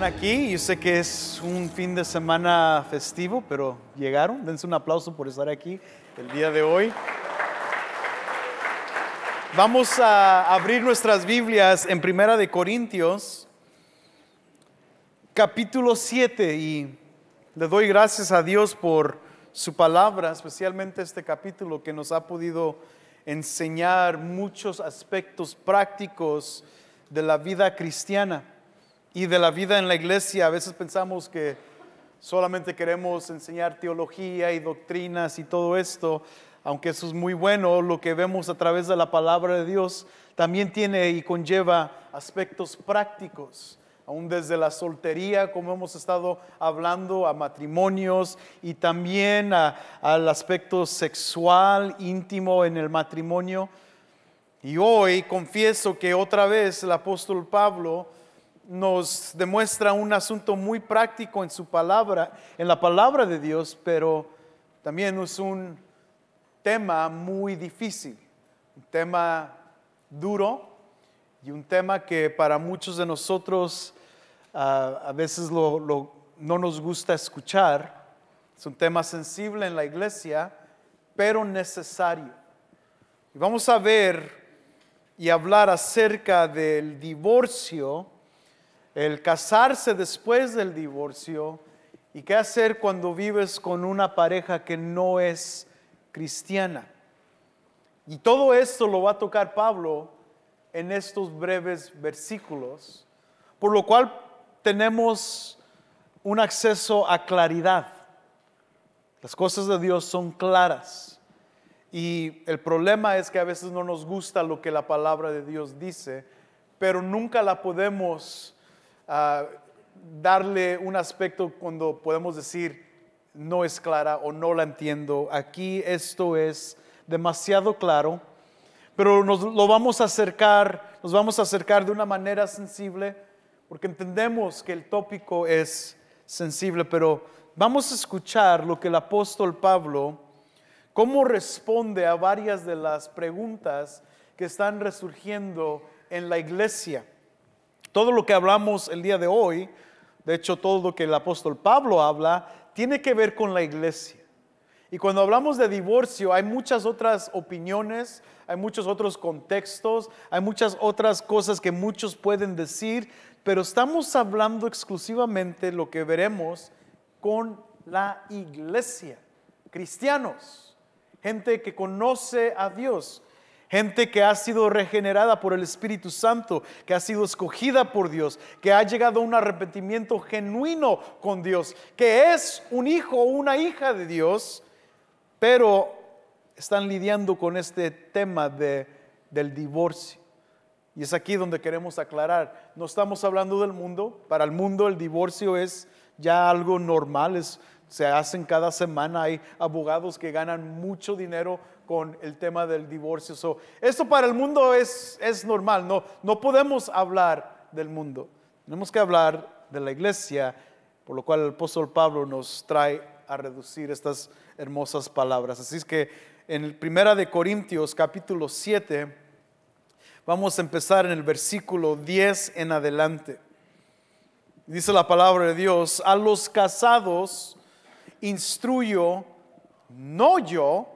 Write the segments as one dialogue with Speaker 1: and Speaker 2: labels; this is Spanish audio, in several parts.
Speaker 1: aquí. Yo sé que es un fin de semana festivo, pero llegaron. Dense un aplauso por estar aquí el día de hoy. Vamos a abrir nuestras Biblias en Primera de Corintios, capítulo 7. Y le doy gracias a Dios por su palabra, especialmente este capítulo que nos ha podido enseñar muchos aspectos prácticos de la vida cristiana y de la vida en la iglesia. A veces pensamos que solamente queremos enseñar teología y doctrinas y todo esto, aunque eso es muy bueno, lo que vemos a través de la palabra de Dios también tiene y conlleva aspectos prácticos, aún desde la soltería, como hemos estado hablando, a matrimonios y también al aspecto sexual íntimo en el matrimonio. Y hoy confieso que otra vez el apóstol Pablo nos demuestra un asunto muy práctico en su palabra, en la palabra de Dios, pero también es un tema muy difícil, un tema duro y un tema que para muchos de nosotros ah, a veces no nos gusta escuchar. Es un tema sensible en la iglesia, pero necesario. vamos a ver y hablar acerca del divorcio el casarse después del divorcio y qué hacer cuando vives con una pareja que no es cristiana. Y todo esto lo va a tocar Pablo en estos breves versículos, por lo cual tenemos un acceso a claridad. Las cosas de Dios son claras. Y el problema es que a veces no nos gusta lo que la palabra de Dios dice, pero nunca la podemos darle un aspecto cuando podemos decir no es clara o no la entiendo. Aquí esto es demasiado claro, pero nos lo vamos a acercar, nos vamos a acercar de una manera sensible, porque entendemos que el tópico es sensible, pero vamos a escuchar lo que el apóstol Pablo, cómo responde a varias de las preguntas que están resurgiendo en la iglesia. Todo lo que hablamos el día de hoy, de hecho todo lo que el apóstol Pablo habla, tiene que ver con la iglesia. Y cuando hablamos de divorcio, hay muchas otras opiniones, hay muchos otros contextos, hay muchas otras cosas que muchos pueden decir, pero estamos hablando exclusivamente lo que veremos con la iglesia, cristianos, gente que conoce a Dios, Gente que ha sido regenerada por el Espíritu Santo, que ha sido escogida por Dios, que ha llegado a un arrepentimiento genuino con Dios, que es un hijo o una hija de Dios, pero están lidiando con este tema del divorcio. Y es aquí donde queremos aclarar, no estamos hablando del mundo, para el mundo el divorcio es ya algo normal, se hacen cada semana, hay abogados que ganan mucho dinero con el tema del divorcio. So, esto para el mundo es, normal, no, no podemos hablar del mundo, tenemos que hablar de la iglesia, por lo cual el apóstol Pablo nos trae a reducir estas hermosas palabras. Así es que en Primera de Corintios capítulo 7, vamos a empezar en el versículo 10 en adelante. Dice la palabra de Dios, a los casados instruyo, no yo,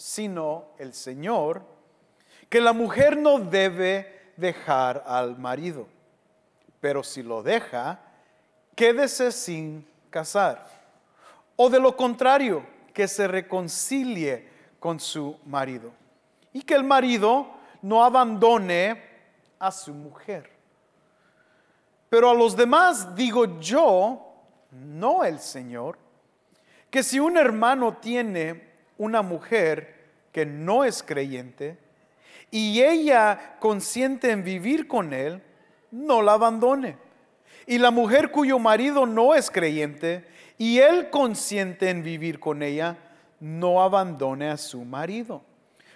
Speaker 1: sino el Señor, que la mujer no debe dejar al marido, pero si lo deja, quédese sin casar. O de lo contrario, que se reconcilie con su marido. Y que el marido no abandone a su mujer. Pero a los demás digo yo, no el Señor, que si un hermano tiene una mujer que no es creyente, y ella consiente en vivir con él, no la abandone. Y la mujer cuyo marido no es creyente, y él consiente en vivir con ella, no abandone a su marido.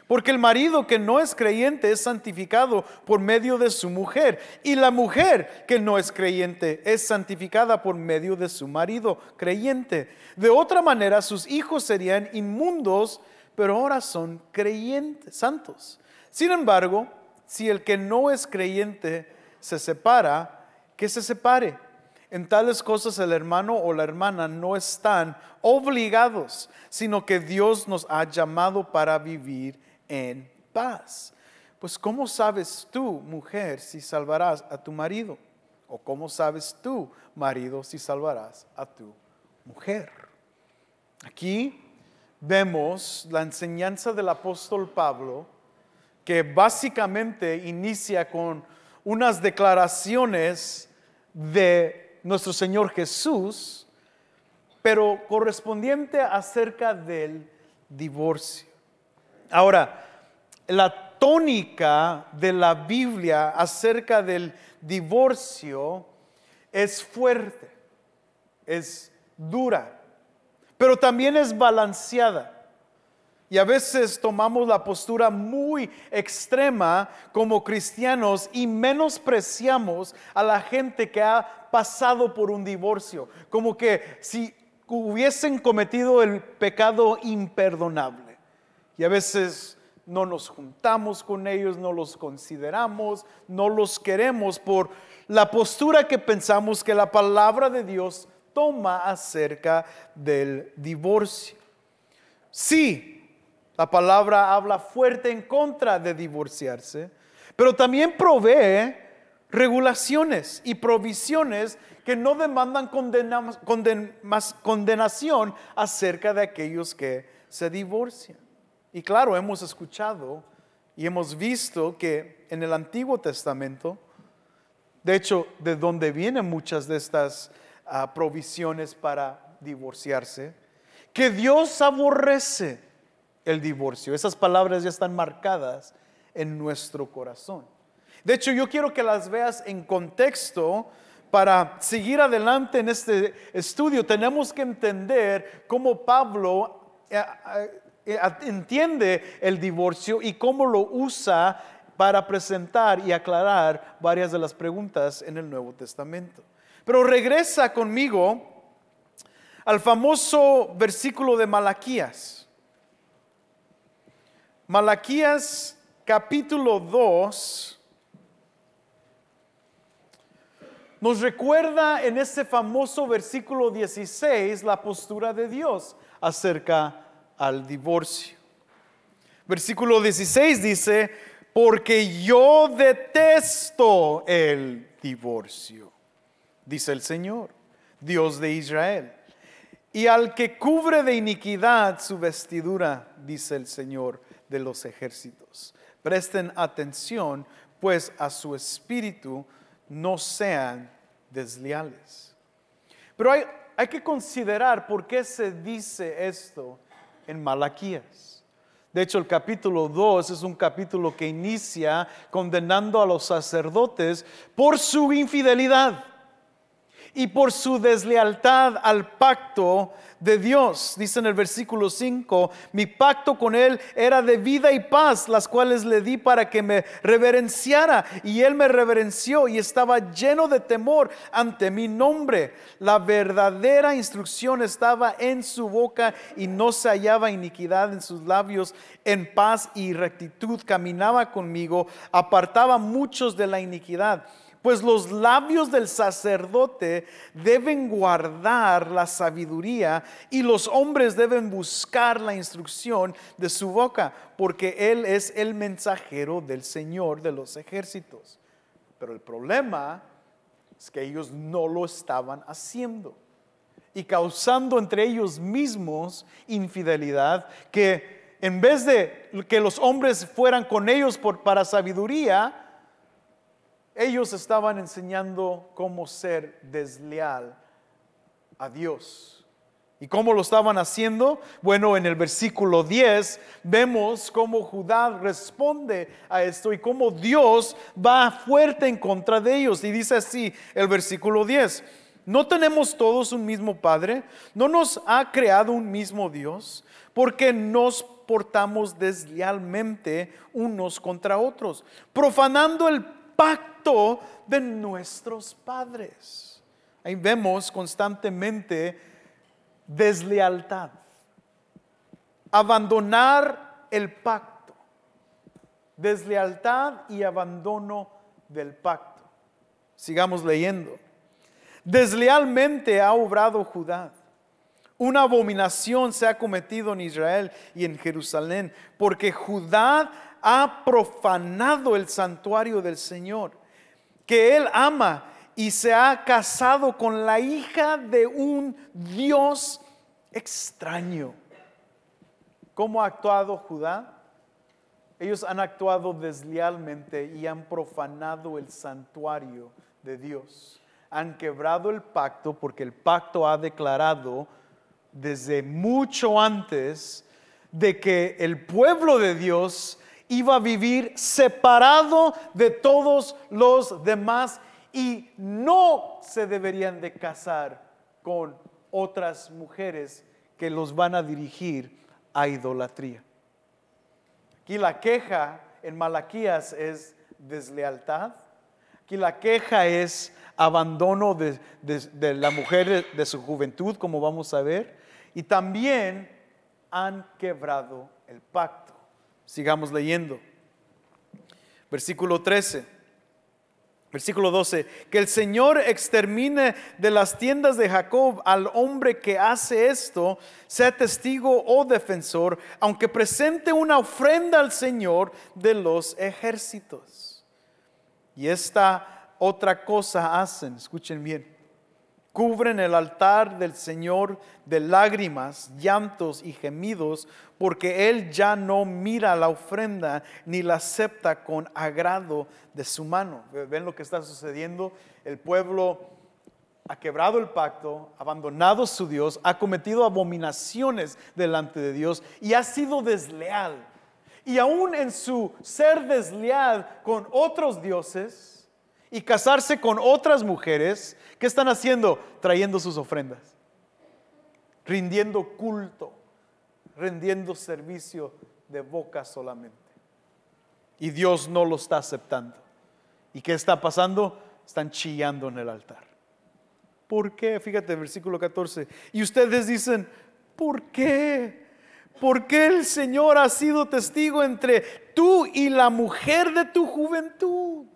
Speaker 1: Porque el marido que no es creyente es santificado por medio de su mujer. Y la mujer que no es creyente es santificada por medio de su marido creyente. De otra manera, sus hijos serían inmundos pero ahora son creyentes, santos. Sin embargo, si el que no es creyente se separa, que se separe. En tales cosas el hermano o la hermana no están obligados, sino que Dios nos ha llamado para vivir en paz. Pues ¿cómo sabes tú, mujer, si salvarás a tu marido? ¿O cómo sabes tú, marido, si salvarás a tu mujer? Aquí vemos la enseñanza del apóstol Pablo, que básicamente inicia con unas declaraciones de nuestro Señor Jesús, pero correspondiente acerca del divorcio. Ahora, la tónica de la Biblia acerca del divorcio es fuerte, es dura pero también es balanceada. Y a veces tomamos la postura muy extrema como cristianos y menospreciamos a la gente que ha pasado por un divorcio, como que si hubiesen cometido el pecado imperdonable. Y a veces no nos juntamos con ellos, no los consideramos, no los queremos por la postura que pensamos que la palabra de Dios toma acerca del divorcio. Sí, la palabra habla fuerte en contra de divorciarse, pero también provee regulaciones y provisiones que no demandan condenación acerca de aquellos que se divorcian. Y claro, hemos escuchado y hemos visto que en el Antiguo Testamento, de hecho, de donde vienen muchas de estas a provisiones para divorciarse, que Dios aborrece el divorcio. Esas palabras ya están marcadas en nuestro corazón. De hecho, yo quiero que las veas en contexto para seguir adelante en este estudio. Tenemos que entender cómo Pablo eh, eh, eh, entiende el divorcio y cómo lo usa para presentar y aclarar varias de las preguntas en el Nuevo Testamento. Pero regresa conmigo al famoso versículo de Malaquías. Malaquías capítulo 2 nos recuerda en este famoso versículo 16 la postura de Dios acerca al divorcio. Versículo 16 dice, porque yo detesto el divorcio dice el Señor, Dios de Israel. Y al que cubre de iniquidad su vestidura, dice el Señor de los ejércitos. Presten atención, pues a su espíritu no sean desleales. Pero hay, hay que considerar por qué se dice esto en Malaquías. De hecho, el capítulo 2 es un capítulo que inicia condenando a los sacerdotes por su infidelidad y por su deslealtad al pacto de Dios. Dice en el versículo 5, mi pacto con él era de vida y paz, las cuales le di para que me reverenciara. Y él me reverenció y estaba lleno de temor ante mi nombre. La verdadera instrucción estaba en su boca y no se hallaba iniquidad en sus labios. En paz y rectitud caminaba conmigo, apartaba muchos de la iniquidad pues los labios del sacerdote deben guardar la sabiduría y los hombres deben buscar la instrucción de su boca, porque Él es el mensajero del Señor de los ejércitos. Pero el problema es que ellos no lo estaban haciendo y causando entre ellos mismos infidelidad que en vez de que los hombres fueran con ellos por, para sabiduría, ellos estaban enseñando cómo ser desleal a Dios. ¿Y cómo lo estaban haciendo? Bueno, en el versículo 10 vemos cómo Judá responde a esto y cómo Dios va fuerte en contra de ellos. Y dice así el versículo 10. ¿No tenemos todos un mismo Padre? ¿No nos ha creado un mismo Dios? Porque nos portamos deslealmente unos contra otros, profanando el pacto de nuestros padres. Ahí vemos constantemente deslealtad, abandonar el pacto, deslealtad y abandono del pacto. Sigamos leyendo. Deslealmente ha obrado Judá. Una abominación se ha cometido en Israel y en Jerusalén, porque Judá ha profanado el santuario del Señor, que Él ama y se ha casado con la hija de un Dios extraño. ¿Cómo ha actuado Judá? Ellos han actuado deslealmente y han profanado el santuario de Dios. Han quebrado el pacto porque el pacto ha declarado desde mucho antes de que el pueblo de Dios iba a vivir separado de todos los demás y no se deberían de casar con otras mujeres que los van a dirigir a idolatría. Aquí la queja en Malaquías es deslealtad. Aquí la queja es abandono de, la mujer de su juventud, como vamos a ver. Y también han quebrado el pacto. Sigamos leyendo. Versículo 13. Versículo 12, que el Señor extermine de las tiendas de Jacob al hombre que hace esto, sea testigo o defensor, aunque presente una ofrenda al Señor de los ejércitos. Y esta otra cosa hacen, escuchen bien, Cubren el altar del Señor de lágrimas, llantos y gemidos, porque Él ya no mira la ofrenda ni la acepta con agrado de su mano. ¿Ven lo que está sucediendo? El pueblo ha quebrado el pacto, abandonado su Dios, ha cometido abominaciones delante de Dios y ha sido desleal. Y aún en su ser desleal con otros dioses, y casarse con otras mujeres, ¿qué están haciendo? Trayendo sus ofrendas, rindiendo culto, rindiendo servicio de boca solamente. Y Dios no lo está aceptando. ¿Y qué está pasando? Están chillando en el altar. ¿Por qué? Fíjate versículo 14. Y ustedes dicen, ¿por qué? ¿Por qué el Señor ha sido testigo entre tú y la mujer de tu juventud?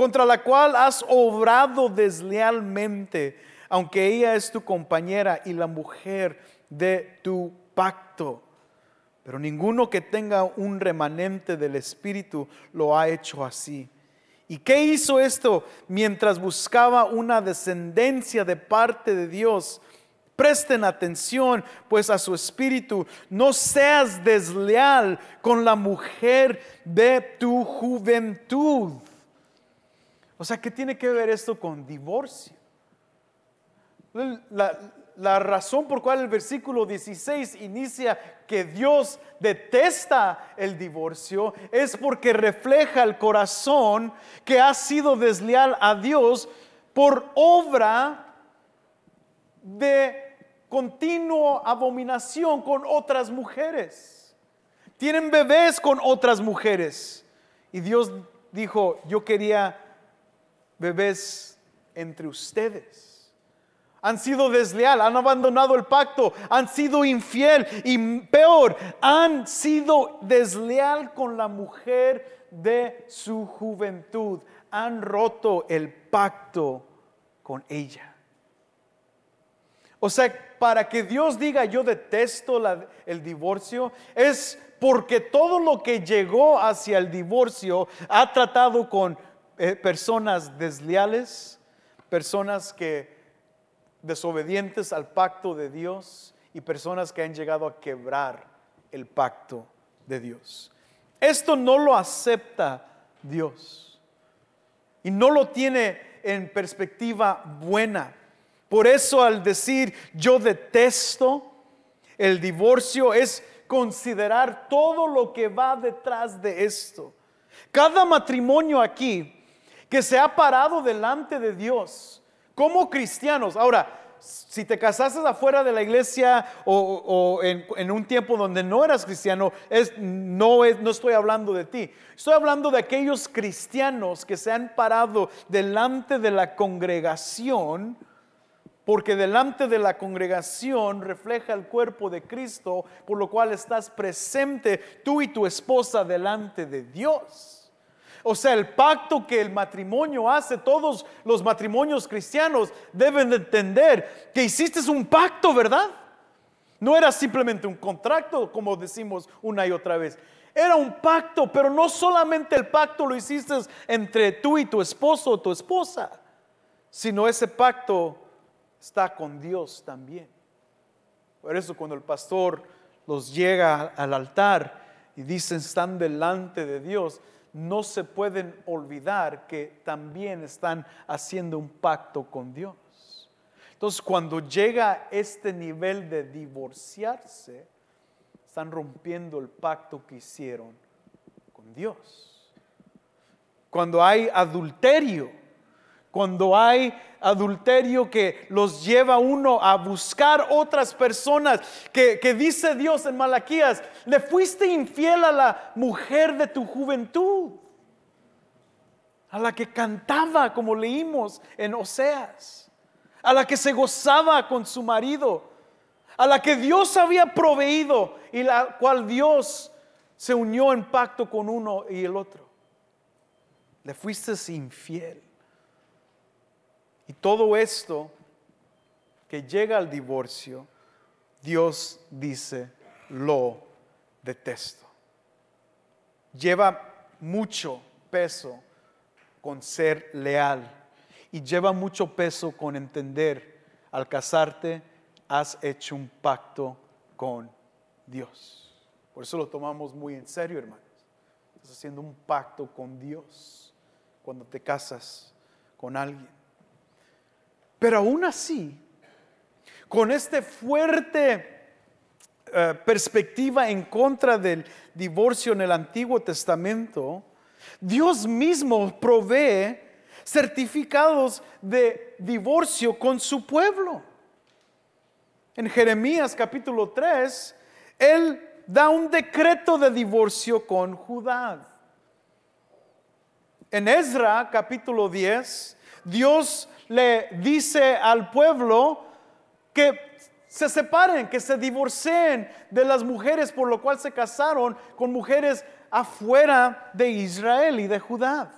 Speaker 1: contra la cual has obrado deslealmente, aunque ella es tu compañera y la mujer de tu pacto. Pero ninguno que tenga un remanente del Espíritu lo ha hecho así. ¿Y qué hizo esto mientras buscaba una descendencia de parte de Dios? Presten atención pues a su espíritu. No seas desleal con la mujer de tu juventud. O sea, ¿qué tiene que ver esto con divorcio? La, razón por cual el versículo 16 inicia que Dios detesta el divorcio es porque refleja el corazón que ha sido desleal a Dios por obra de continuo abominación con otras mujeres. Tienen bebés con otras mujeres. Y Dios dijo, yo quería bebés entre ustedes. Han sido desleal, han abandonado el pacto, han sido infiel y peor, han sido desleal con la mujer de su juventud. Han roto el pacto con ella. O sea, para que Dios diga yo detesto la, el divorcio, es porque todo lo que llegó hacia el divorcio ha tratado con eh, personas desleales, personas que desobedientes al pacto de Dios y personas que han llegado a quebrar el pacto de Dios. Esto no lo acepta Dios y no lo tiene en perspectiva buena. Por eso al decir yo detesto el divorcio es considerar todo lo que va detrás de esto. Cada matrimonio aquí que se ha parado delante de Dios como cristianos. Ahora, si te casaste afuera de la iglesia o, en, un tiempo donde no eras cristiano, es, no estoy hablando de ti. Estoy hablando de aquellos cristianos que se han parado delante de la congregación, porque delante de la congregación refleja el cuerpo de Cristo, por lo cual estás presente tú y tu esposa delante de Dios. O sea, el pacto que el matrimonio hace, todos los matrimonios cristianos deben de entender que hiciste un pacto, ¿verdad? No era simplemente un contrato, como decimos una y otra vez. Era un pacto, pero no solamente el pacto lo hiciste entre tú y tu esposo o tu esposa, sino ese pacto está con Dios también. Por eso cuando el pastor los llega al altar y dicen están delante de Dios, no se pueden olvidar que también están haciendo un pacto con Dios. Entonces, cuando llega este nivel de divorciarse, están rompiendo el pacto que hicieron con Dios. Cuando hay adulterio, cuando hay adulterio que los lleva uno a buscar otras personas, que, dice Dios en Malaquías, le fuiste infiel a la mujer de tu juventud, a la que cantaba como leímos en Oseas, a la que se gozaba con su marido, a la que Dios había proveído y la cual Dios se unió en pacto con uno y el otro. Le fuiste infiel. Y todo esto que llega al divorcio, Dios dice, lo detesto. Lleva mucho peso con ser leal y lleva mucho peso con entender, al casarte has hecho un pacto con Dios. Por eso lo tomamos muy en serio, hermanos. Estás haciendo un pacto con Dios cuando te casas con alguien. Pero aún así, con esta fuerte eh, perspectiva en contra del divorcio en el Antiguo Testamento, Dios mismo provee certificados de divorcio con su pueblo. En Jeremías capítulo 3, Él da un decreto de divorcio con Judá. En Ezra capítulo 10, Dios le dice al pueblo que se separen, que se divorcien de las mujeres por lo cual se casaron con mujeres afuera de Israel y de Judá.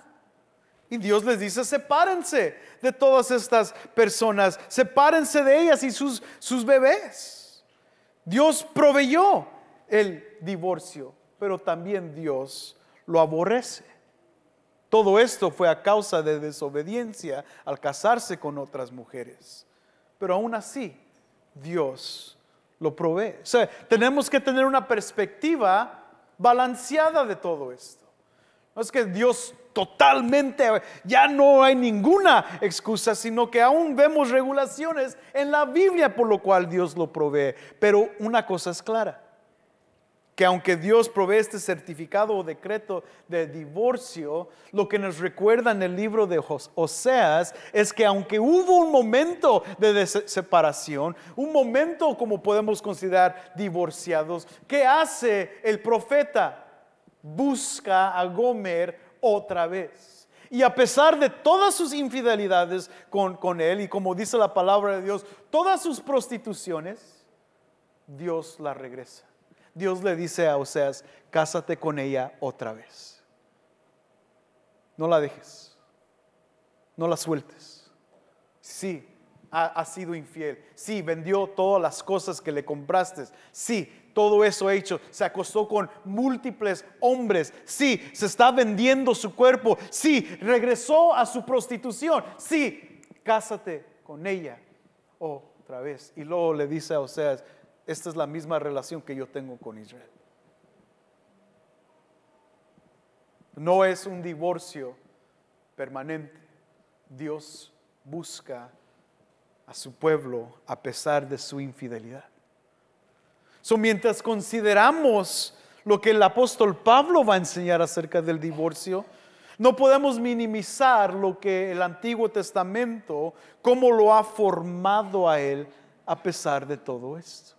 Speaker 1: Y Dios les dice, sepárense de todas estas personas, sepárense de ellas y sus, sus bebés. Dios proveyó el divorcio, pero también Dios lo aborrece. Todo esto fue a causa de desobediencia al casarse con otras mujeres. Pero aún así, Dios lo provee. O sea, tenemos que tener una perspectiva balanceada de todo esto. No es que Dios totalmente, ya no hay ninguna excusa, sino que aún vemos regulaciones en la Biblia por lo cual Dios lo provee. Pero una cosa es clara, que aunque Dios provee este certificado o decreto de divorcio, lo que nos recuerda en el libro de Oseas es que aunque hubo un momento de separación, un momento como podemos considerar divorciados, ¿qué hace el profeta? Busca a Gomer otra vez. Y a pesar de todas sus infidelidades con, con él, y como dice la palabra de Dios, todas sus prostituciones, Dios la regresa. Dios le dice a Oseas, cásate con ella otra vez. No la dejes, no la sueltes. Sí, ha, sido infiel. Sí, vendió todas las cosas que le compraste. Sí, todo eso hecho. Se acostó con múltiples hombres. Sí, se está vendiendo su cuerpo. Sí, regresó a su prostitución. Sí, cásate con ella otra vez. Y luego le dice a Oseas, esta es la misma relación que yo tengo con Israel. No es un divorcio permanente. Dios busca a su pueblo a pesar de su infidelidad. mientras consideramos lo que el apóstol Pablo va a enseñar acerca del divorcio, no podemos minimizar lo que el Antiguo Testamento, cómo lo ha formado a él a pesar de todo esto.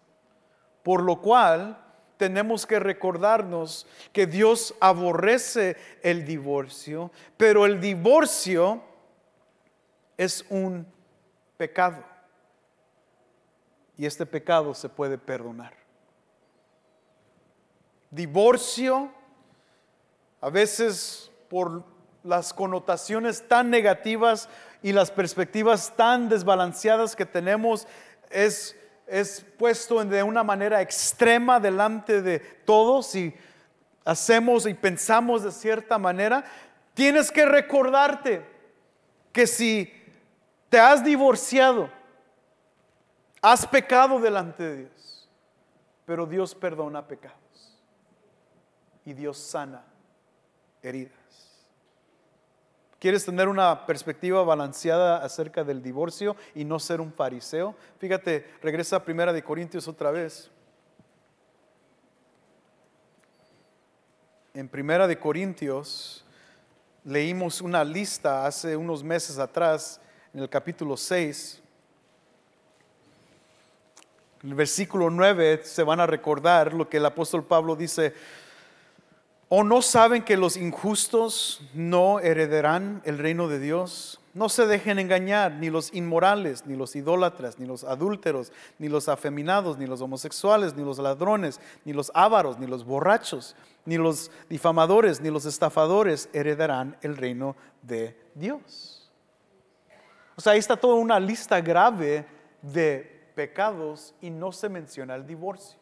Speaker 1: Por lo cual tenemos que recordarnos que Dios aborrece el divorcio, pero el divorcio es un pecado. Y este pecado se puede perdonar. Divorcio, a veces por las connotaciones tan negativas y las perspectivas tan desbalanceadas que tenemos, es es puesto de una manera extrema delante de todos y hacemos y pensamos de cierta manera, tienes que recordarte que si te has divorciado, has pecado delante de Dios, pero Dios perdona pecados y Dios sana heridas. ¿Quieres tener una perspectiva balanceada acerca del divorcio y no ser un fariseo? Fíjate, regresa a Primera de Corintios otra vez. En Primera de Corintios leímos una lista hace unos meses atrás en el capítulo 6. En el versículo 9 se van a recordar lo que el apóstol Pablo dice, ¿O no saben que los injustos no heredarán el reino de Dios? No se dejen engañar ni los inmorales, ni los idólatras, ni los adúlteros, ni los afeminados, ni los homosexuales, ni los ladrones, ni los ávaros, ni los borrachos, ni los difamadores, ni los estafadores heredarán el reino de Dios. O sea, ahí está toda una lista grave de pecados y no se menciona el divorcio.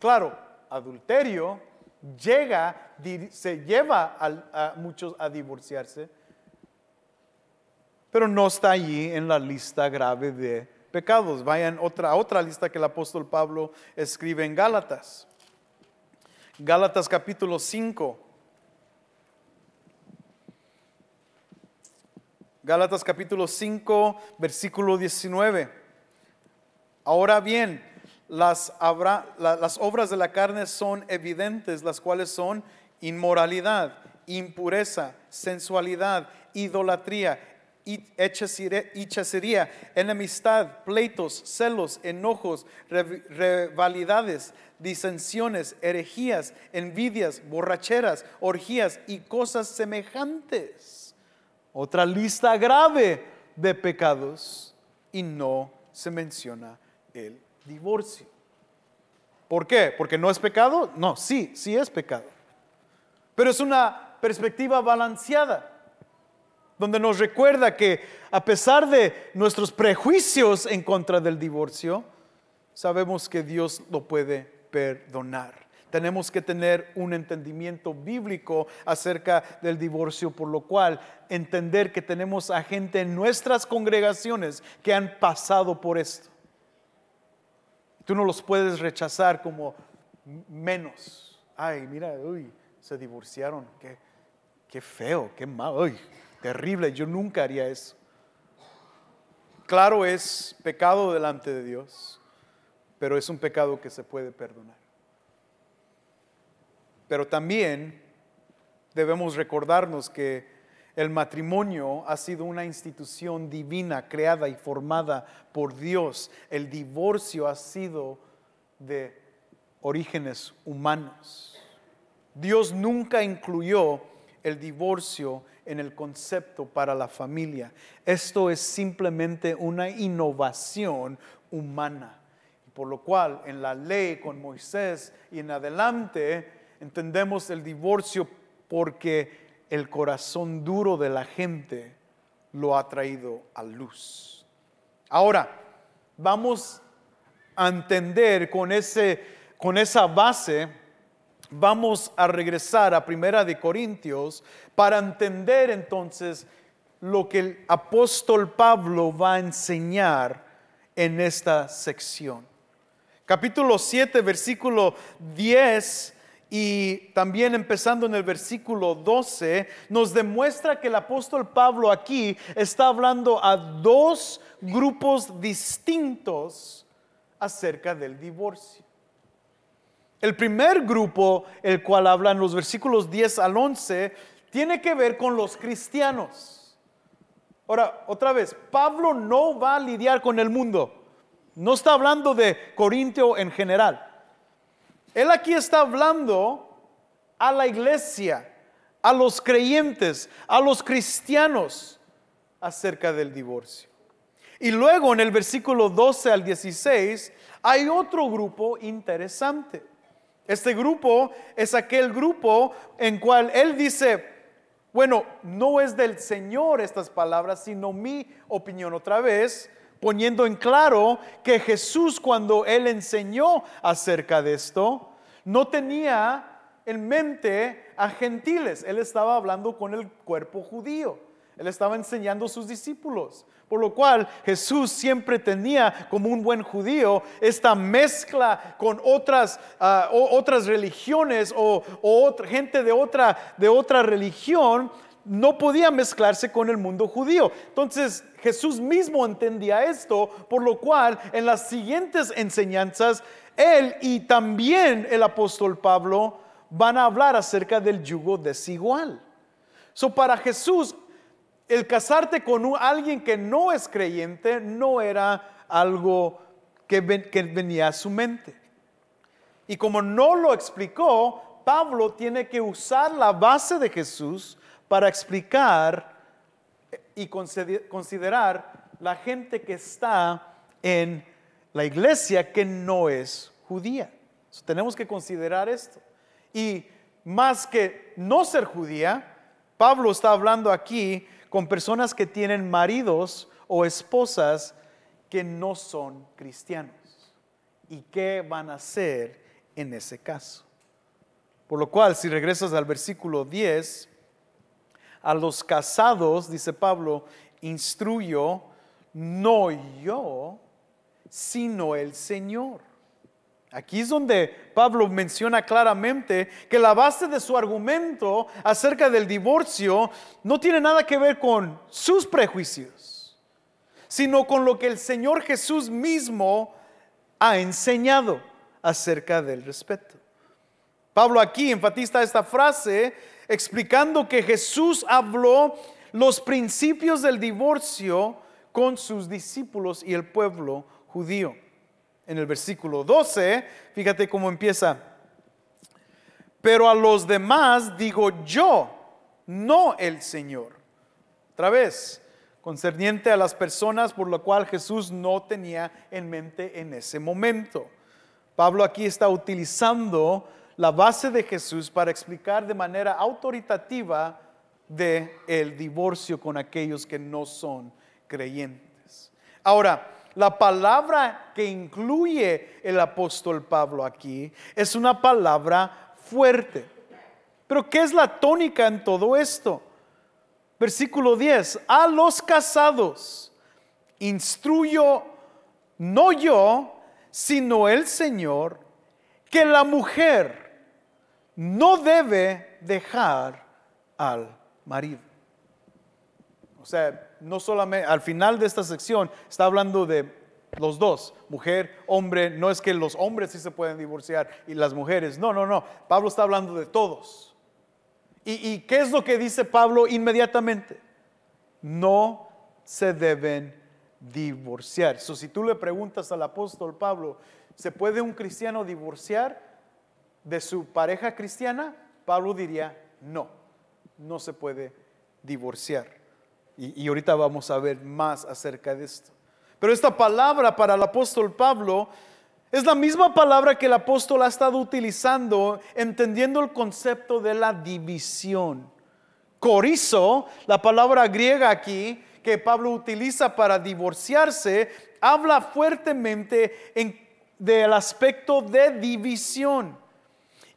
Speaker 1: Claro, adulterio llega, se lleva a, muchos a divorciarse, pero no está allí en la lista grave de pecados. Vayan otra, a otra lista que el apóstol Pablo escribe en Gálatas. Gálatas capítulo 5. Gálatas capítulo 5, versículo 19. Ahora bien, las, obras de la carne son evidentes, las cuales son inmoralidad, impureza, sensualidad, idolatría, hechicería, enemistad, pleitos, celos, enojos, rivalidades, disensiones, herejías, envidias, borracheras, orgías y cosas semejantes. Otra lista grave de pecados y no se menciona el divorcio. ¿Por qué? ¿Porque no es pecado? No, sí, sí es pecado. Pero es una perspectiva balanceada, donde nos recuerda que a pesar de nuestros prejuicios en contra del divorcio, sabemos que Dios lo puede perdonar. Tenemos que tener un entendimiento bíblico acerca del divorcio, por lo cual entender que tenemos a gente en nuestras congregaciones que han pasado por esto. Tú no los puedes rechazar como menos. Ay, mira, uy, se divorciaron. Qué, qué feo, qué malo, Uy, terrible. Yo nunca haría eso. Claro, es pecado delante de Dios, pero es un pecado que se puede perdonar. Pero también debemos recordarnos que el matrimonio ha sido una institución divina creada y formada por Dios. El divorcio ha sido de orígenes humanos. Dios nunca incluyó el divorcio en el concepto para la familia. Esto es simplemente una innovación humana. Por lo cual en la ley con Moisés y en adelante entendemos el divorcio porque el corazón duro de la gente lo ha traído a luz. Ahora, vamos a entender con, ese, con esa base, vamos a regresar a Primera de Corintios para entender entonces lo que el apóstol Pablo va a enseñar en esta sección. Capítulo 7, versículo 10 y también empezando en el versículo 12, nos demuestra que el apóstol Pablo aquí está hablando a dos grupos distintos acerca del divorcio. El primer grupo, el cual habla en los versículos 10 al 11, tiene que ver con los cristianos. Ahora, otra vez, Pablo no va a lidiar con el mundo. No está hablando de Corintio en general. Él aquí está hablando a la iglesia, a los creyentes, a los cristianos acerca del divorcio. Y luego en el versículo 12 al 16 hay otro grupo interesante. Este grupo es aquel grupo en cual él dice, bueno, no es del Señor estas palabras, sino mi opinión otra vez, poniendo en claro que Jesús cuando él enseñó acerca de esto, no tenía en mente a gentiles, él estaba hablando con el cuerpo judío, él estaba enseñando a sus discípulos, por lo cual Jesús siempre tenía como un buen judío esta mezcla con otras, ah, otras religiones o, gente de otra, de otra religión no podía mezclarse con el mundo judío. Entonces Jesús mismo entendía esto, por lo cual en las siguientes enseñanzas, él y también el apóstol Pablo van a hablar acerca del yugo desigual. So, para Jesús, el casarte con alguien que no es creyente no era algo que venía a su mente. Y como no lo explicó, Pablo tiene que usar la base de Jesús para explicar y considerar la gente que está en la iglesia que no es judía. tenemos que considerar esto. Y más que no ser judía, Pablo está hablando aquí con personas que tienen maridos o esposas que no son cristianos. ¿Y qué van a hacer en ese caso? Por lo cual, si regresas al versículo 10, a los casados, dice Pablo, instruyo no yo, sino el Señor. Aquí es donde Pablo menciona claramente que la base de su argumento acerca del divorcio no tiene nada que ver con sus prejuicios, sino con lo que el Señor Jesús mismo ha enseñado acerca del respeto. Pablo aquí enfatiza esta frase explicando que Jesús habló los principios del divorcio con sus discípulos y el pueblo judío. En el versículo 12, fíjate cómo empieza. Pero a los demás digo yo, no el Señor. Otra vez, concerniente a las personas por lo cual Jesús no tenía en mente en ese momento. Pablo aquí está utilizando la base de Jesús para explicar de manera autoritativa de el divorcio con aquellos que no son creyentes. Ahora, la palabra que incluye el apóstol Pablo aquí es una palabra fuerte. Pero ¿qué es la tónica en todo esto? Versículo 10, a los casados instruyo no yo, sino el Señor, que la mujer no debe dejar al marido. O sea, no solamente, al final de esta sección está hablando de los dos, mujer, hombre, no es que los hombres sí se pueden divorciar y las mujeres, no, no, no, Pablo está hablando de todos. ¿Y, qué es lo que dice Pablo inmediatamente? No se deben divorciar. So, si tú le preguntas al apóstol Pablo, ¿se puede un cristiano divorciar? de su pareja cristiana, Pablo diría, no, no se puede divorciar. Y, ahorita vamos a ver más acerca de esto. Pero esta palabra para el apóstol Pablo es la misma palabra que el apóstol ha estado utilizando, entendiendo el concepto de la división. Corizo, la palabra griega aquí que Pablo utiliza para divorciarse, habla fuertemente en, del aspecto de división.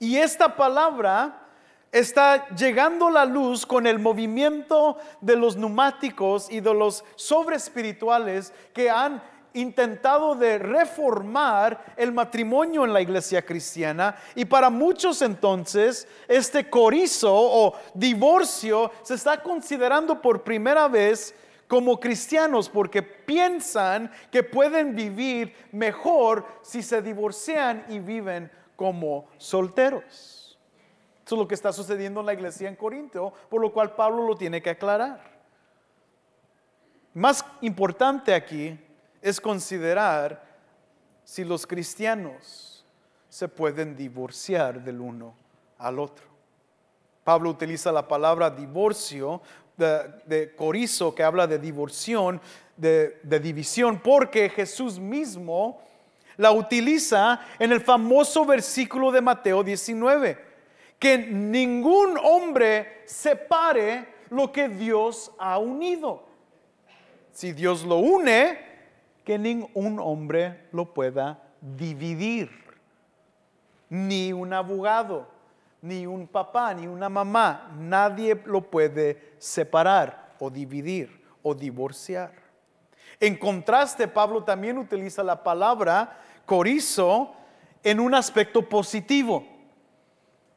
Speaker 1: Y esta palabra está llegando a la luz con el movimiento de los neumáticos y de los espirituales que han intentado de reformar el matrimonio en la iglesia cristiana y para muchos entonces este corizo o divorcio se está considerando por primera vez como cristianos porque piensan que pueden vivir mejor si se divorcian y viven como solteros. Eso es lo que está sucediendo en la iglesia en Corinto, por lo cual Pablo lo tiene que aclarar. Más importante aquí es considerar si los cristianos se pueden divorciar del uno al otro. Pablo utiliza la palabra divorcio de, corizo que habla de divorción, de división, porque Jesús mismo la utiliza en el famoso versículo de Mateo 19, que ningún hombre separe lo que Dios ha unido. Si Dios lo une, que ningún hombre lo pueda dividir. Ni un abogado, ni un papá, ni una mamá, nadie lo puede separar o dividir o divorciar. En contraste, Pablo también utiliza la palabra corizo en un aspecto positivo.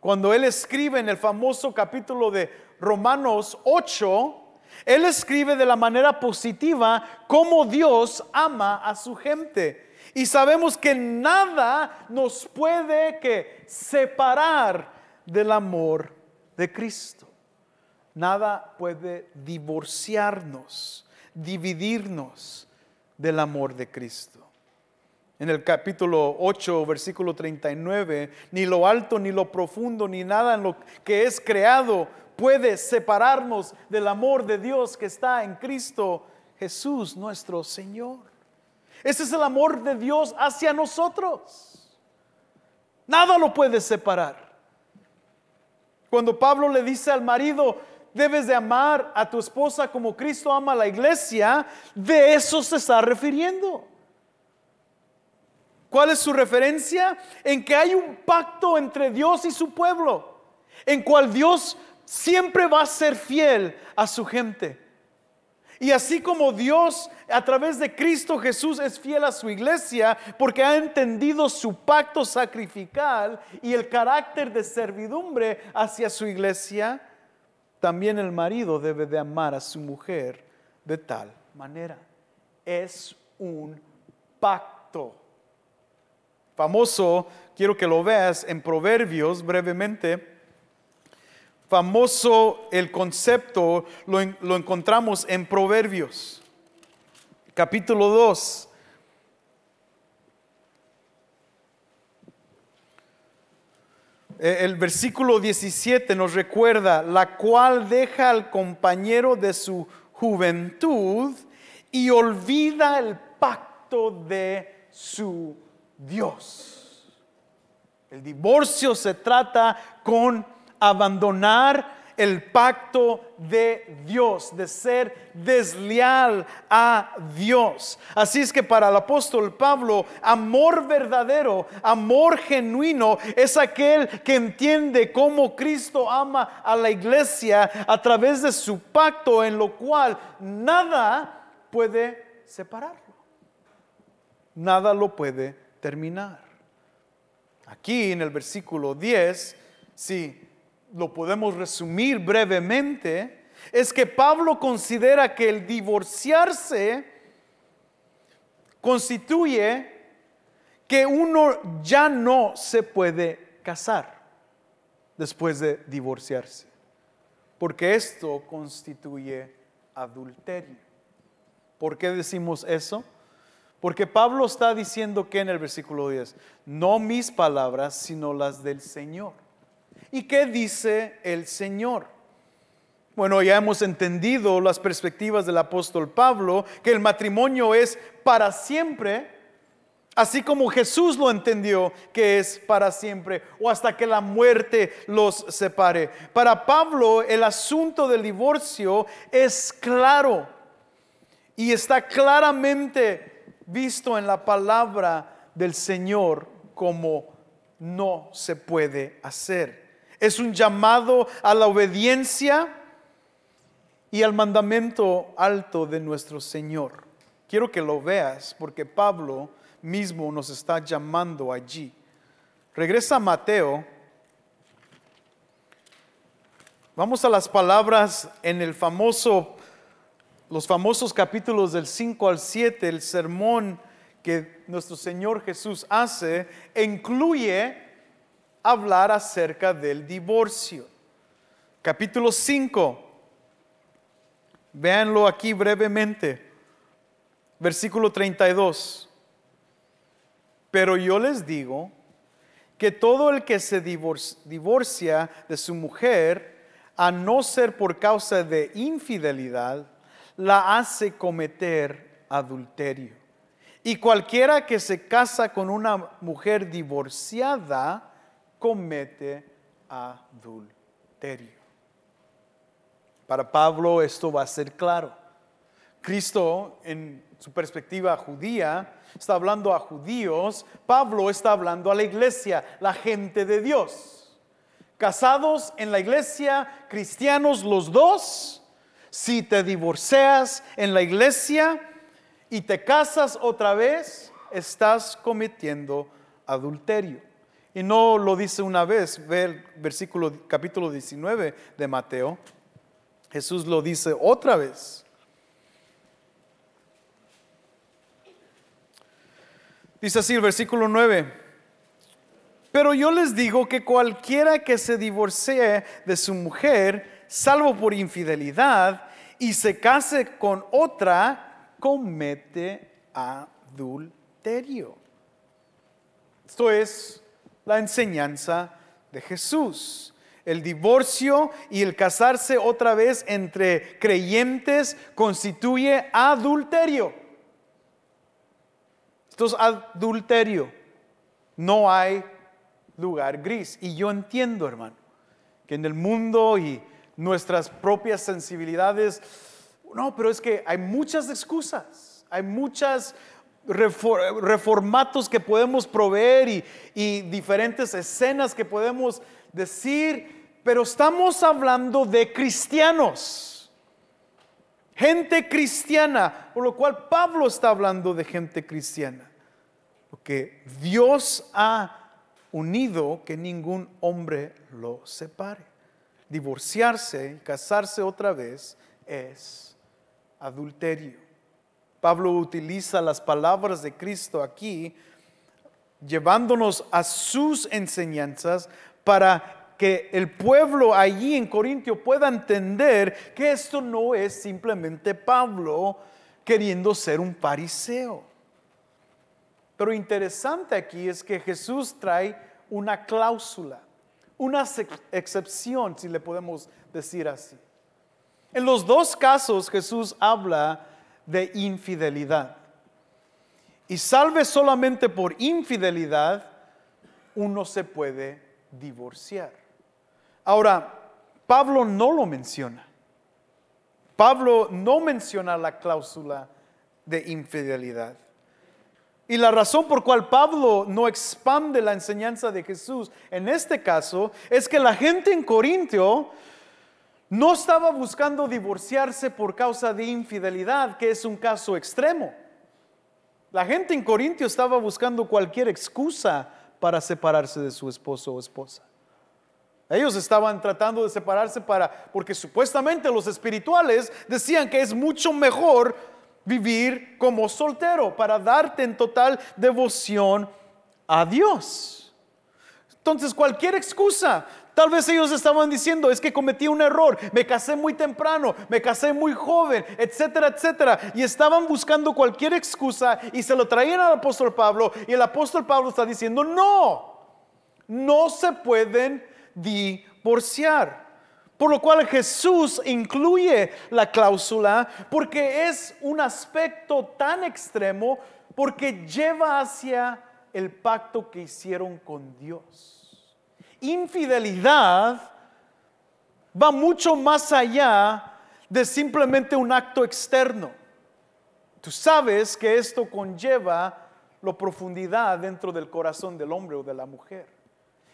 Speaker 1: Cuando él escribe en el famoso capítulo de Romanos 8, él escribe de la manera positiva cómo Dios ama a su gente. Y sabemos que nada nos puede que separar del amor de Cristo. Nada puede divorciarnos dividirnos del amor de Cristo. En el capítulo 8, versículo 39, ni lo alto, ni lo profundo, ni nada en lo que es creado puede separarnos del amor de Dios que está en Cristo Jesús nuestro Señor. Ese es el amor de Dios hacia nosotros. Nada lo puede separar. Cuando Pablo le dice al marido, debes de amar a tu esposa como Cristo ama a la iglesia, de eso se está refiriendo. ¿Cuál es su referencia? En que hay un pacto entre Dios y su pueblo, en cual Dios siempre va a ser fiel a su gente. Y así como Dios a través de Cristo Jesús es fiel a su iglesia porque ha entendido su pacto sacrificial y el carácter de servidumbre hacia su iglesia, también el marido debe de amar a su mujer de tal manera. Es un pacto. Famoso, quiero que lo veas en Proverbios brevemente. Famoso el concepto, lo, lo encontramos en Proverbios, capítulo 2. Eh, el versículo 17 nos recuerda, la cual deja al compañero de su juventud y olvida el pacto de su Dios. El divorcio se trata con abandonar el pacto de Dios, de ser desleal a Dios. Así es que para el apóstol Pablo, amor verdadero, amor genuino, es aquel que entiende cómo Cristo ama a la iglesia a través de su pacto en lo cual nada puede separarlo. Nada lo puede terminar. Aquí en el versículo 10, si lo podemos resumir brevemente, es que Pablo considera que el divorciarse constituye que uno ya no se puede casar después de divorciarse, porque esto constituye adulterio. ¿Por qué decimos eso? Porque Pablo está diciendo que en el versículo 10, no mis palabras, sino las del Señor. ¿Y qué dice el Señor? Bueno, ya hemos entendido las perspectivas del apóstol Pablo, que el matrimonio es para siempre, así como Jesús lo entendió que es para siempre, o hasta que la muerte los separe. Para Pablo el asunto del divorcio es claro y está claramente visto en la palabra del Señor como no se puede hacer. Es un llamado a la obediencia y al mandamiento alto de nuestro Señor. Quiero que lo veas porque Pablo mismo nos está llamando allí. Regresa a Mateo. Vamos a las palabras en el famoso, los famosos capítulos del 5 al 7, el sermón que nuestro Señor Jesús hace, e incluye hablar acerca del divorcio. Capítulo 5. Véanlo aquí brevemente. Versículo 32. Pero yo les digo que todo el que se divorcia de su mujer, a no ser por causa de infidelidad, la hace cometer adulterio. Y cualquiera que se casa con una mujer divorciada, comete adulterio. Para Pablo esto va a ser claro. Cristo, en su perspectiva judía, está hablando a judíos, Pablo está hablando a la iglesia, la gente de Dios. Casados en la iglesia, cristianos los dos, si te divorcias en la iglesia y te casas otra vez, estás cometiendo adulterio. Y no lo dice una vez, ve el versículo capítulo 19 de Mateo. Jesús lo dice otra vez. Dice así el versículo 9. Pero yo les digo que cualquiera que se divorcie de su mujer, salvo por infidelidad, y se case con otra, comete adulterio. Esto es la enseñanza de Jesús. El divorcio y el casarse otra vez entre creyentes constituye adulterio. Esto es adulterio. No hay lugar gris. Y yo entiendo, hermano, que en el mundo y nuestras propias sensibilidades, no, pero es que hay muchas excusas, hay muchas reformatos que podemos proveer y, diferentes escenas que podemos decir, pero estamos hablando de cristianos, gente cristiana, por lo cual Pablo está hablando de gente cristiana, porque Dios ha unido que ningún hombre lo separe. Divorciarse, casarse otra vez es adulterio. Pablo utiliza las palabras de Cristo aquí, llevándonos a sus enseñanzas para que el pueblo allí en Corintio pueda entender que esto no es simplemente Pablo queriendo ser un fariseo. Pero interesante aquí es que Jesús trae una cláusula, una excepción, si le podemos decir así. En los dos casos Jesús habla de infidelidad. Y salve solamente por infidelidad, uno se puede divorciar. Ahora, Pablo no lo menciona. Pablo no menciona la cláusula de infidelidad. Y la razón por cual Pablo no expande la enseñanza de Jesús en este caso es que la gente en Corintio no estaba buscando divorciarse por causa de infidelidad, que es un caso extremo. La gente en Corintio estaba buscando cualquier excusa para separarse de su esposo o esposa. Ellos estaban tratando de separarse para porque supuestamente los espirituales decían que es mucho mejor vivir como soltero para darte en total devoción a Dios. Entonces, cualquier excusa, Tal vez ellos estaban diciendo, es que cometí un error, me casé muy temprano, me casé muy joven, etcétera, etcétera. Y estaban buscando cualquier excusa y se lo traían al apóstol Pablo y el apóstol Pablo está diciendo, no, no se pueden divorciar. Por lo cual Jesús incluye la cláusula porque es un aspecto tan extremo porque lleva hacia el pacto que hicieron con Dios infidelidad va mucho más allá de simplemente un acto externo. Tú sabes que esto conlleva la profundidad dentro del corazón del hombre o de la mujer.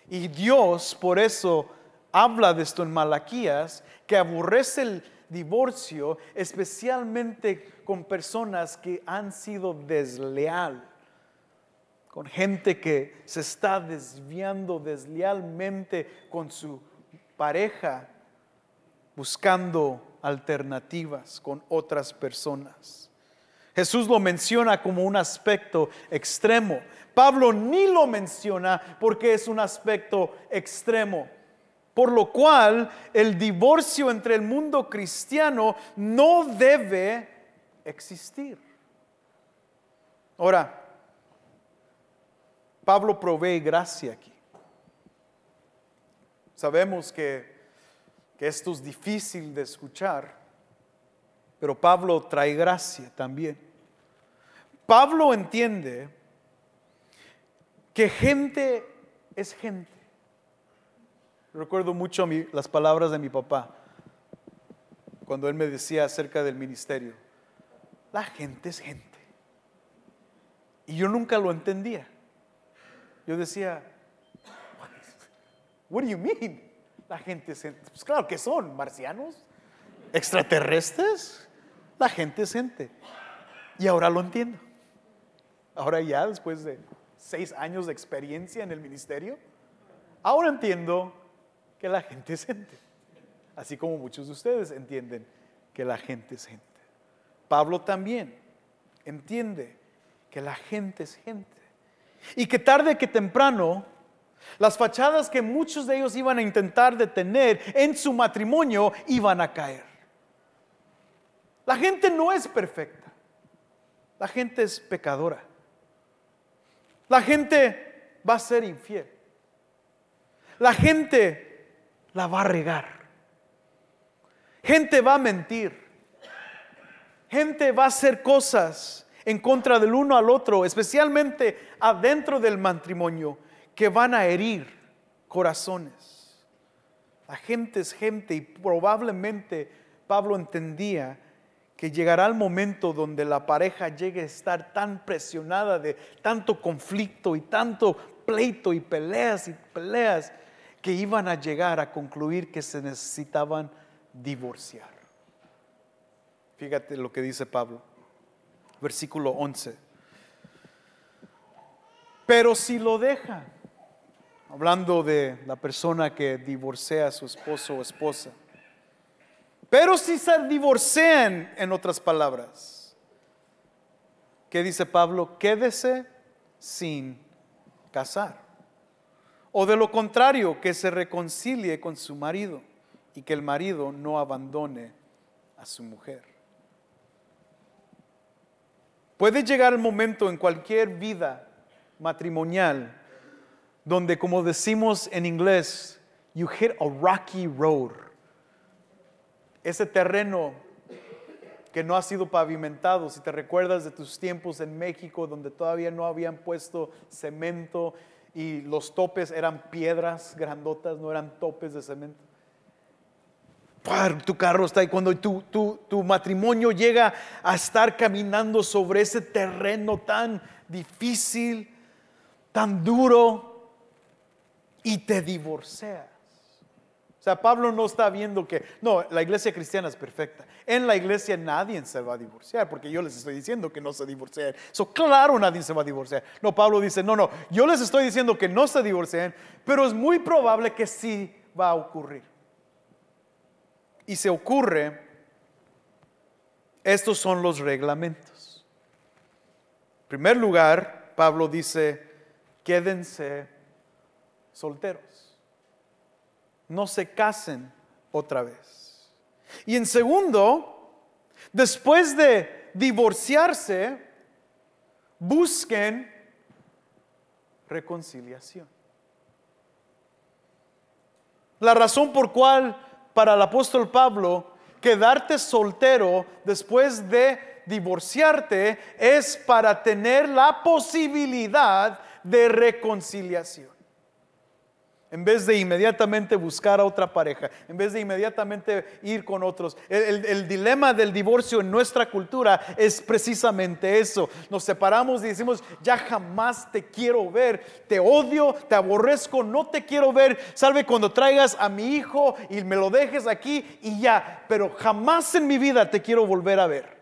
Speaker 1: Y Dios por eso habla de esto en Malaquías, que aborrece el divorcio especialmente con personas que han sido desleales con gente que se está desviando deslealmente con su pareja, buscando alternativas con otras personas. Jesús lo menciona como un aspecto extremo. Pablo ni lo menciona porque es un aspecto extremo. Por lo cual el divorcio entre el mundo cristiano no debe existir. Ahora, Pablo provee gracia aquí. Sabemos que, que esto es difícil de escuchar, pero Pablo trae gracia también. Pablo entiende que gente es gente. Recuerdo mucho las palabras de mi papá cuando él me decía acerca del ministerio. La gente es gente. Y yo nunca lo entendía. Yo decía, what do you mean? La gente se, pues claro que son marcianos, extraterrestres, la gente es gente. Y ahora lo entiendo. Ahora ya, después de seis años de experiencia en el ministerio, ahora entiendo que la gente es gente. Así como muchos de ustedes entienden que la gente es gente. Pablo también entiende que la gente es gente. Y que tarde que temprano, las fachadas que muchos de ellos iban a intentar detener en su matrimonio iban a caer. La gente no es perfecta. La gente es pecadora. La gente va a ser infiel. La gente la va a regar. Gente va a mentir. Gente va a hacer cosas en contra del uno al otro, especialmente adentro del matrimonio, que van a herir corazones. La gente es gente y probablemente Pablo entendía que llegará el momento donde la pareja llegue a estar tan presionada de tanto conflicto y tanto pleito y peleas y peleas que iban a llegar a concluir que se necesitaban divorciar. Fíjate lo que dice Pablo versículo 11. Pero si lo deja, hablando de la persona que divorcia a su esposo o esposa, pero si se divorcian, en otras palabras, ¿qué dice Pablo? Quédese sin casar. O de lo contrario, que se reconcilie con su marido y que el marido no abandone a su mujer. Puede llegar el momento en cualquier vida matrimonial donde, como decimos en inglés, you hit a rocky road. Ese terreno que no ha sido pavimentado. Si te recuerdas de tus tiempos en México, donde todavía no habían puesto cemento y los topes eran piedras grandotas, no eran topes de cemento tu carro está ahí. Cuando tu, tu, matrimonio llega a estar caminando sobre ese terreno tan difícil, tan duro, y te divorcias. O sea, Pablo no está viendo que, no, la iglesia cristiana es perfecta. En la iglesia nadie se va a divorciar, porque yo les estoy diciendo que no se divorcien. Eso claro, nadie se va a divorciar. No, Pablo dice, no, no, yo les estoy diciendo que no se divorcien, pero es muy probable que sí va a ocurrir y se ocurre, estos son los reglamentos. En primer lugar, Pablo dice, quédense solteros, no se casen otra vez. Y en segundo, después de divorciarse, busquen reconciliación. La razón por cual para el apóstol Pablo quedarte soltero después de divorciarte es para tener la posibilidad de reconciliación en vez de inmediatamente buscar a otra pareja, en vez de inmediatamente ir con otros. El, dilema del divorcio en nuestra cultura es precisamente eso. Nos separamos y decimos, ya jamás te quiero ver, te odio, te aborrezco, no te quiero ver, salve cuando traigas a mi hijo y me lo dejes aquí y ya, pero jamás en mi vida te quiero volver a ver.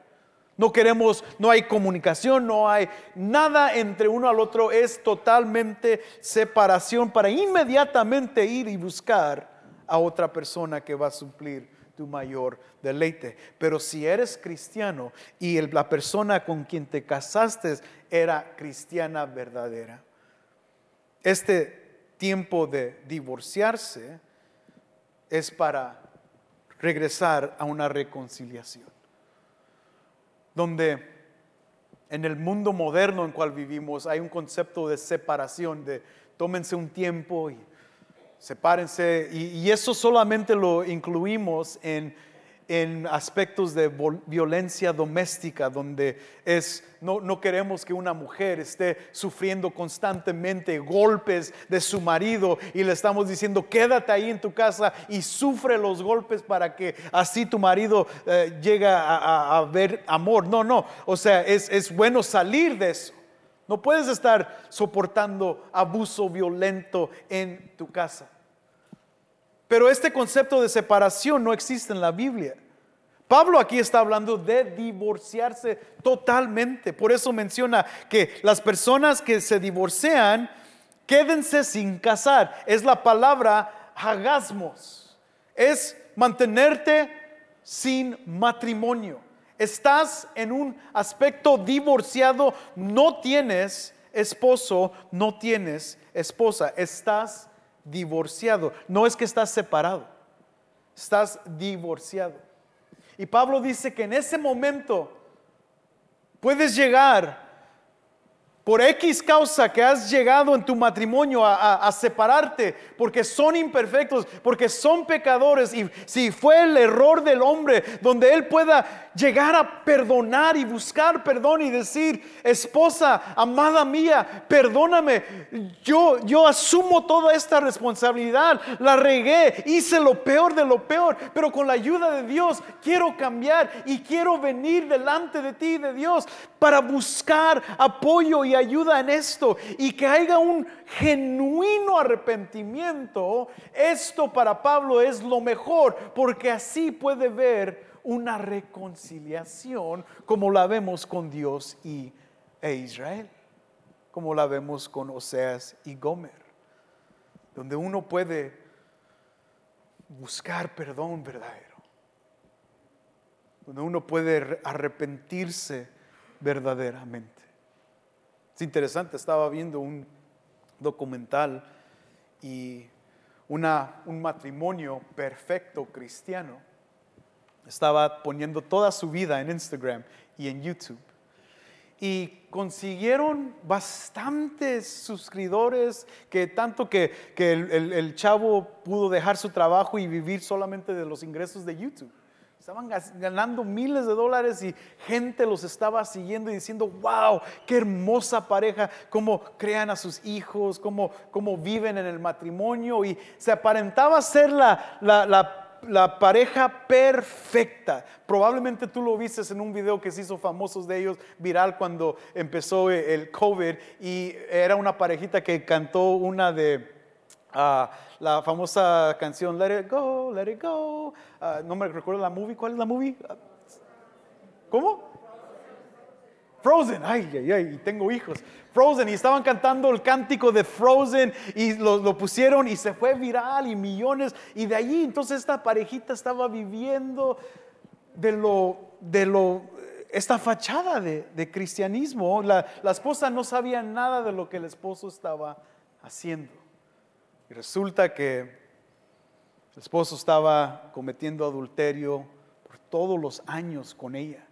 Speaker 1: No queremos, no hay comunicación, no hay nada entre uno al otro, es totalmente separación para inmediatamente ir y buscar a otra persona que va a suplir tu mayor deleite. Pero si eres cristiano y la persona con quien te casaste era cristiana verdadera, este tiempo de divorciarse es para regresar a una reconciliación donde en el mundo moderno en cual vivimos hay un concepto de separación, de tómense un tiempo y sepárense, y eso solamente lo incluimos en en aspectos de violencia doméstica, donde es, no, no, queremos que una mujer esté sufriendo constantemente golpes de su marido y le estamos diciendo, quédate ahí en tu casa y sufre los golpes para que así tu marido llega eh, llegue a, ver amor. No, no, o sea, es, es bueno salir de eso. No puedes estar soportando abuso violento en tu casa. Pero este concepto de separación no existe en la Biblia. Pablo aquí está hablando de divorciarse totalmente. Por eso menciona que las personas que se divorcian, quédense sin casar. Es la palabra hagasmos. Es mantenerte sin matrimonio. Estás en un aspecto divorciado, no tienes esposo, no tienes esposa. Estás divorciado. No es que estás separado, estás divorciado. Y Pablo dice que en ese momento puedes llegar por X causa que has llegado en tu matrimonio a, separarte, porque son imperfectos, porque son pecadores, y si fue el error del hombre donde él pueda llegar a perdonar y buscar perdón y decir, esposa, amada mía, perdóname, yo, yo asumo toda esta responsabilidad, la regué, hice lo peor de lo peor, pero con la ayuda de Dios quiero cambiar y quiero venir delante de ti, de Dios, para buscar apoyo y ayuda en esto y que haya un genuino arrepentimiento, esto para Pablo es lo mejor porque así puede ver una reconciliación como la vemos con Dios y e Israel, como la vemos con Oseas y Gomer, donde uno puede buscar perdón verdadero, donde uno puede arrepentirse verdaderamente. Es interesante, estaba viendo un documental y una, un matrimonio perfecto cristiano estaba poniendo toda su vida en Instagram y en YouTube. Y consiguieron bastantes suscriptores que tanto que, el chavo pudo dejar su trabajo y vivir solamente de los ingresos de YouTube. Estaban ganando miles de dólares y gente los estaba siguiendo y diciendo, wow, qué hermosa pareja, cómo crean a sus hijos, cómo, cómo viven en el matrimonio. Y se aparentaba ser la, pareja perfecta. Probablemente tú lo viste en un video que se hizo famosos de ellos, viral cuando empezó eh, el COVID y era una parejita que cantó una de la famosa canción Let It Go, Let It Go. Ah, no me recuerdo la movie. ¿Cuál es la movie? ¿Cómo? Frozen, ay, ay, ay, tengo hijos. Frozen, y estaban cantando el cántico de Frozen, y lo, pusieron, y se fue viral, y millones. Y de allí, entonces, esta parejita estaba viviendo de lo, de lo, esta fachada de, cristianismo. la esposa no sabía nada de lo que el esposo estaba haciendo. Y resulta que el esposo estaba cometiendo adulterio por todos los años con ella.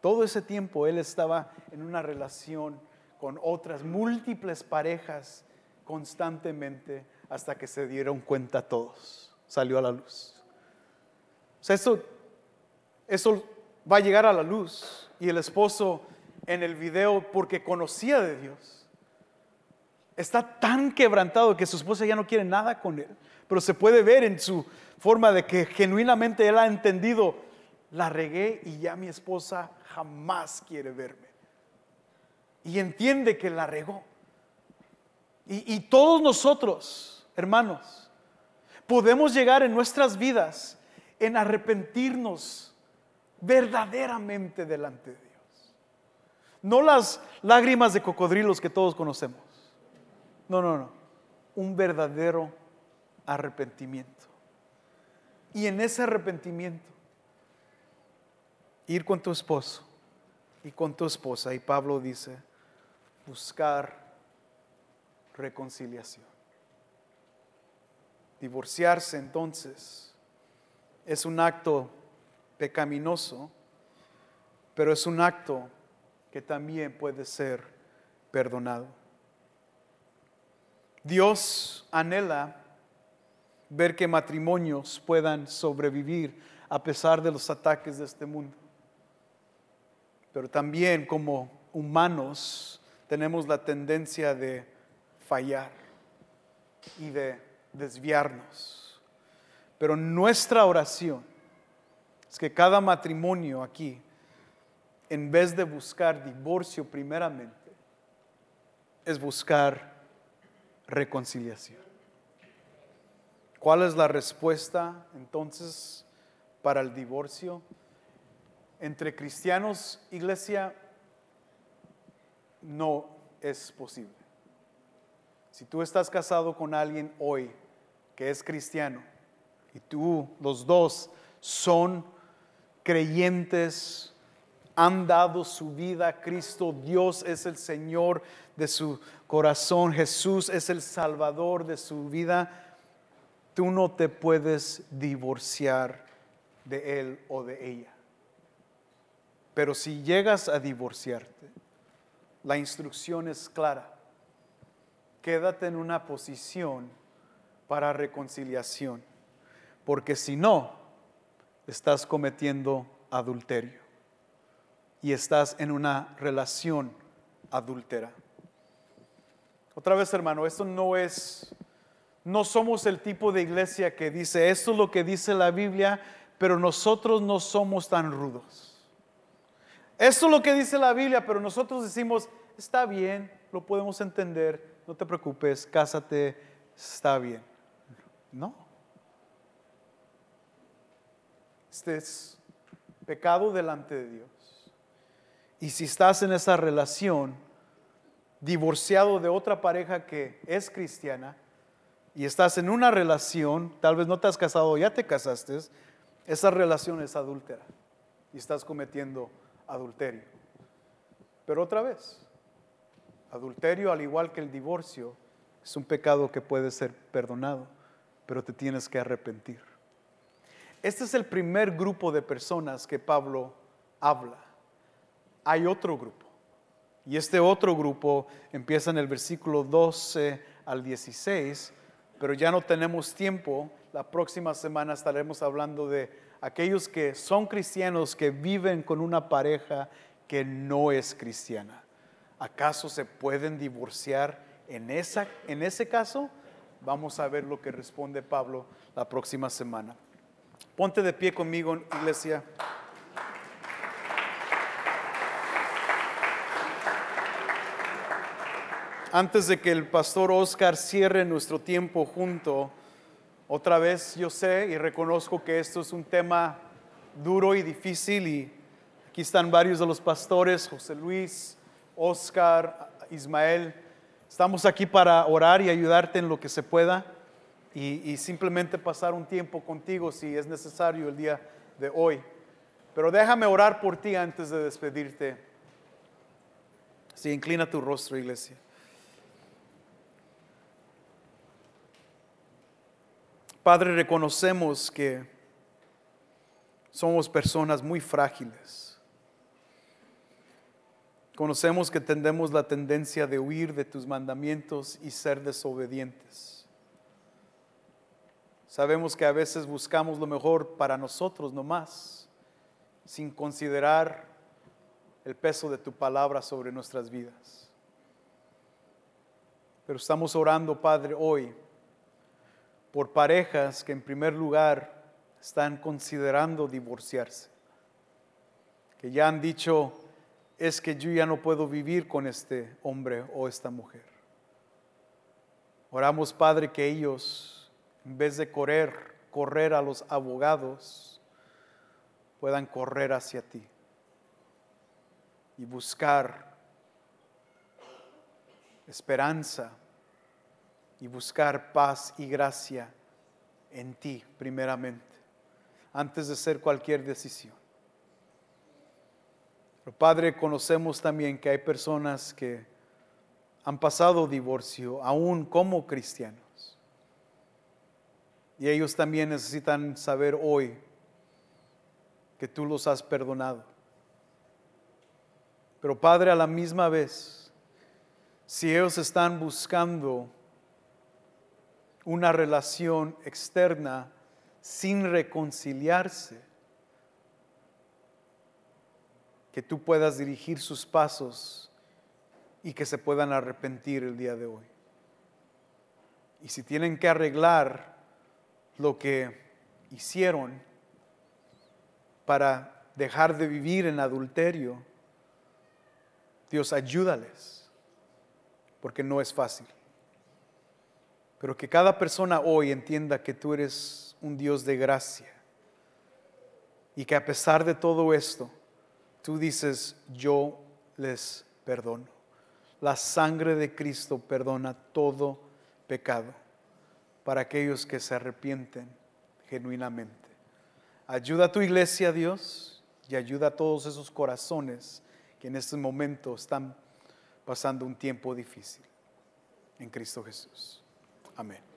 Speaker 1: Todo ese tiempo él estaba en una relación con otras múltiples parejas constantemente hasta que se dieron cuenta todos. Salió a la luz. O sea, eso, eso va a llegar a la luz. Y el esposo en el video, porque conocía de Dios, está tan quebrantado que su esposa ya no quiere nada con él. Pero se puede ver en su forma de que genuinamente él ha entendido, la regué y ya mi esposa jamás quiere verme. Y entiende que la regó. Y, y todos nosotros, hermanos, podemos llegar en nuestras vidas en arrepentirnos verdaderamente delante de Dios. No las lágrimas de cocodrilos que todos conocemos no, no, no. Un verdadero arrepentimiento. Y en ese arrepentimiento, ir con tu esposo y con tu esposa. Y Pablo dice, buscar reconciliación. Divorciarse entonces es un acto pecaminoso, pero es un acto que también puede ser perdonado. Dios anhela ver que matrimonios puedan sobrevivir a pesar de los ataques de este mundo. Pero también como humanos tenemos la tendencia de fallar y de desviarnos. Pero nuestra oración es que cada matrimonio aquí, en vez de buscar divorcio primeramente, es buscar reconciliación. ¿Cuál es la respuesta entonces para el divorcio entre cristianos, iglesia? No es posible. Si tú estás casado con alguien hoy que es cristiano y tú, los dos, son creyentes han dado su vida a Cristo. Dios es el Señor de su corazón. Jesús es el Salvador de su vida. Tú no te puedes divorciar de Él o de ella. Pero si llegas a divorciarte, la instrucción es clara. Quédate en una posición para reconciliación, porque si no, estás cometiendo adulterio y estás en una relación adúltera. Otra vez, hermano, esto no es, no somos el tipo de iglesia que dice, esto es lo que dice la Biblia, pero nosotros no somos tan rudos. Esto es lo que dice la Biblia, pero nosotros decimos, está bien, lo podemos entender, no te preocupes, cásate, está bien. No. Este es pecado delante de Dios. Y si estás en esa relación, divorciado de otra pareja que es cristiana, y estás en una relación, tal vez no te has casado, ya te casaste, esa relación es adúltera y estás cometiendo adulterio. Pero otra vez, adulterio al igual que el divorcio es un pecado que puede ser perdonado, pero te tienes que arrepentir. Este es el primer grupo de personas que Pablo habla hay otro grupo. Y este otro grupo empieza en el versículo 12 al 16, pero ya no tenemos tiempo. La próxima semana estaremos hablando de aquellos que son cristianos, que viven con una pareja que no es cristiana. ¿Acaso se pueden divorciar en, esa, en ese caso? Vamos a ver lo que responde Pablo la próxima semana. Ponte de pie conmigo, iglesia. Antes de que el pastor Oscar cierre nuestro tiempo junto, otra vez yo sé y reconozco que esto es un tema duro y difícil y aquí están varios de los pastores, José Luis, Oscar, Ismael. Estamos aquí para orar y ayudarte en lo que se pueda y, simplemente pasar un tiempo contigo si es necesario el día de hoy. Pero déjame orar por ti antes de despedirte. Si inclina tu rostro, iglesia. Padre, reconocemos que somos personas muy frágiles. Conocemos que tendemos la tendencia de huir de tus mandamientos y ser desobedientes. Sabemos que a veces buscamos lo mejor para nosotros nomás, sin considerar el peso de tu palabra sobre nuestras vidas. Pero estamos orando, Padre, hoy por parejas que en primer lugar están considerando divorciarse, que ya han dicho, es que yo ya no puedo vivir con este hombre o esta mujer. Oramos, Padre, que ellos, en vez de correr, correr a los abogados, puedan correr hacia ti y buscar esperanza y buscar paz y gracia en ti primeramente, antes de hacer cualquier decisión. Pero Padre, conocemos también que hay personas que han pasado divorcio, aún como cristianos. Y ellos también necesitan saber hoy que tú los has perdonado. Pero Padre, a la misma vez, si ellos están buscando una relación externa sin reconciliarse, que tú puedas dirigir sus pasos y que se puedan arrepentir el día de hoy. Y si tienen que arreglar lo que hicieron para dejar de vivir en adulterio, Dios ayúdales, porque no es fácil. Pero que cada persona hoy entienda que tú eres un Dios de gracia. Y que a pesar de todo esto, tú dices, yo les perdono. La sangre de Cristo perdona todo pecado para aquellos que se arrepienten genuinamente. Ayuda a tu iglesia, Dios, y ayuda a todos esos corazones que en este momento están pasando un tiempo difícil. En Cristo Jesús. 아멘.